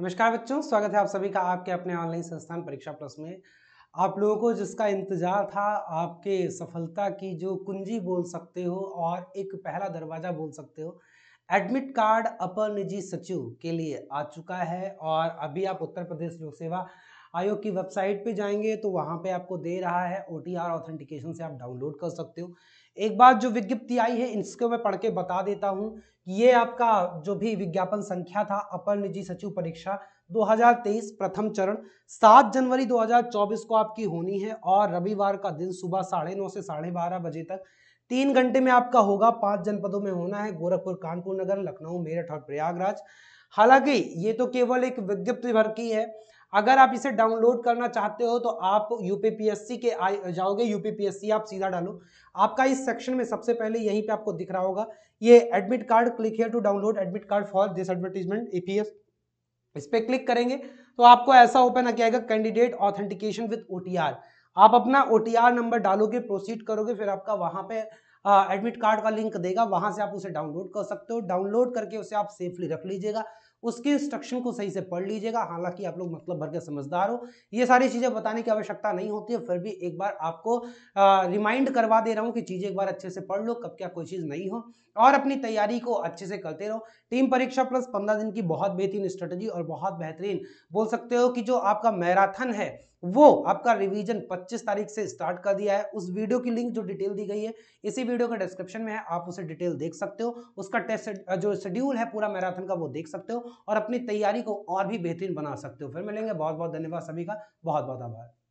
नमस्कार बच्चों स्वागत है आप सभी का आपके अपने ऑनलाइन संस्थान परीक्षा प्लस में आप लोगों को जिसका इंतज़ार था आपके सफलता की जो कुंजी बोल सकते हो और एक पहला दरवाज़ा बोल सकते हो एडमिट कार्ड अपर निजी सचिव के लिए आ चुका है और अभी आप उत्तर प्रदेश लोक सेवा आयोग की वेबसाइट पे जाएंगे तो वहाँ पे आपको दे रहा है ओ टी आर ऑथेंटिकेशन से आप डाउनलोड कर सकते हो एक बात जो विज्ञप्ति आई है इसको मैं पढ़ के बता देता हूँ कि ये आपका जो भी विज्ञापन संख्या था अपर निजी सचिव परीक्षा 2023 प्रथम चरण 7 जनवरी 2024 को आपकी होनी है और रविवार का दिन सुबह साढ़े नौ से साढ़े बारह बजे तक तीन घंटे में आपका होगा पांच जनपदों में होना है गोरखपुर कानपुर नगर लखनऊ मेरठ और प्रयागराज हालांकि ये तो केवल एक विज्ञप्ति भर की है अगर आप इसे डाउनलोड करना चाहते हो तो आप यूपीपीएससी के आ जाओगे यूपीपीएससी आप सीधा डालो आपका इस सेक्शन में सबसे पहले यहीं पे आपको दिख रहा होगा ये admit card click here to download admit card for this advertisement EPS इस पर क्लिक करेंगे तो आपको ऐसा ओपन आके आएगा कैंडिडेट ऑथेंटिकेशन विथ ओ आप अपना ओ नंबर डालोगे प्रोसीड करोगे फिर आपका वहां पे एडमिट कार्ड का लिंक देगा वहां से आप उसे डाउनलोड कर सकते हो डाउनलोड करके उसे आप सेफली रख लीजिएगा उसके इंस्ट्रक्शन को सही से पढ़ लीजिएगा हालांकि आप लोग मतलब भर के समझदार हो ये सारी चीज़ें बताने की आवश्यकता नहीं होती है फिर भी एक बार आपको रिमाइंड करवा दे रहा हूँ कि चीज़ें एक बार अच्छे से पढ़ लो कब क्या कोई चीज़ नहीं हो और अपनी तैयारी को अच्छे से करते रहो टीम परीक्षा प्लस पंद्रह दिन की बहुत बेहतरीन स्ट्रेटजी और बहुत बेहतरीन बोल सकते हो कि जो आपका मैराथन है वो आपका रिवीजन 25 तारीख से स्टार्ट कर दिया है उस वीडियो की लिंक जो डिटेल दी गई है इसी वीडियो के डिस्क्रिप्शन में है आप उसे डिटेल देख सकते हो उसका टेस्ट जो शेड्यूल है पूरा मैराथन का वो देख सकते हो और अपनी तैयारी को और भी बेहतरीन बना सकते हो फिर मिलेंगे बहुत बहुत धन्यवाद सभी का बहुत बहुत आभार